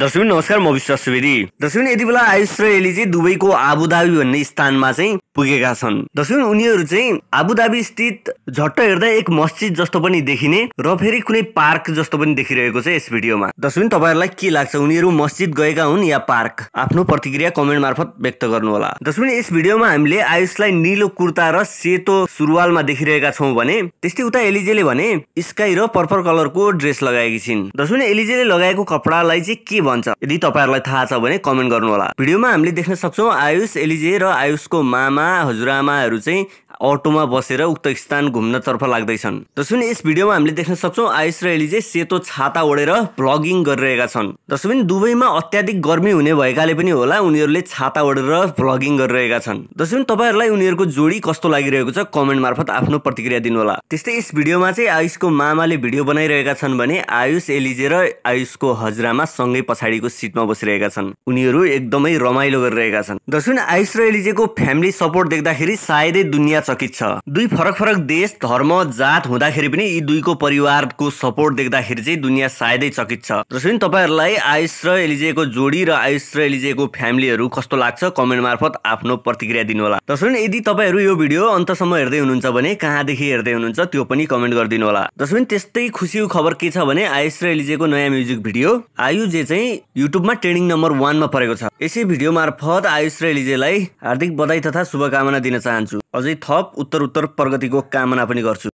दर्शक नमस्कार म विश्वास सुवेदी दर्शक यति बेला आयुष र एली दुबईको आबुधाबी भन्ने स्थानमा चाहिँ पुगेका छन् दर्शक उनीहरू चाहिँ आबुधाबी स्थित झट्ट हेर्दा एक मस्जिद जस्तो पनि देखिने र फेरि कुनै पार्क जस्तो पनि देखिरहेको छ यस भिडियोमा दर्शक तपाईँहरूलाई के लाग्छ उनीहरू मस्जिद गएका हुन् या पार्क आफ्नो प्रतिक्रिया कमेन्ट मार्फत व्यक्त गर्नुहोला दर्शक यस भिडियोमा हामीले आयुषलाई निलो कुर्ता र सेतो सुरुवालमा देखिरहेका छौँ भने त्यस्तै उता एलिजेले भने स्काई र पर्पल कलरको ड्रेस लगाएकी छिन् दर्शक एलिजेले लगाएको कपडालाई चाहिँ के भन्छ यदि तपाईँहरूलाई थाहा छ भने कमेन्ट गर्नुहोला भिडियोमा हामीले देख्न सक्छौँ आयुष एलिजे र आयुषको मामा हजुरआमाहरू चाहिँ अटोमा बसेर उक्त स्थान घुम्नतर्फ लाग्दैछन् दर्शबिन यस भिडियोमा हामीले देख्न सक्छौँ आयुष र चाहिँ सेतो छाता ओढेर भ्लगिङ गरिरहेका छन् दर्शबिन दुबईमा अत्याधिक गर्मी हुने भएकाले पनि होला उनीहरूले छाता ओढेर भ्लगिङ गरिरहेका छन् दर्शबिन तपाईँहरूलाई उनीहरूको जोडी कस्तो लागिरहेको छ कमेन्ट मार्फत आफ्नो प्रतिक्रिया दिनुहोला त्यस्तै यस भिडियोमा चाहिँ आयुषको मामाले भिडियो बनाइरहेका छन् भने आयुष एलिजे र आयुषको हजरामा सँगै पछाडिको सिटमा बसिरहेका छन् उनीहरू एकदमै रमाइलो गरिरहेका छन् दर्शबिन आयुष र एलिजेको फ्यामिली सपोर्ट देख्दाखेरि सायदै दुनियाँ छ दुई फरक फरक देश धर्म जात हुँदाखेरि पनि यी दुईको परिवारको सपोर्ट देख्दाखेरि चाहिँ दुनियाँ सायदै चकित छ जसरी तपाईँहरूलाई आयुष र एलिजेको जोडी र आयुष र एलिजेको फ्यामिलीहरू कस्तो लाग्छ कमेन्ट मार्फत आफ्नो प्रतिक्रिया दिनुहोला जसरी यदि तपाईँहरू यो भिडियो अन्तसम्म हेर्दै हुनुहुन्छ भने कहाँदेखि हेर्दै हुनुहुन्छ त्यो पनि कमेन्ट गरिदिनु होला जसरी त्यस्तै खुसी खबर के छ भने आयुष र एलिजेको नयाँ म्युजिक भिडियो आयु जे चाहिँ युट्युबमा ट्रेनिङ नम्बर वानमा परेको छ यसै भिडियो मार्फत आयुष र एलिजेलाई हार्दिक बधाई तथा शुभकामना दिन चाहन्छु अझै थप थप उत्तर उत्तर प्रगतिको कामना पनि गर्छु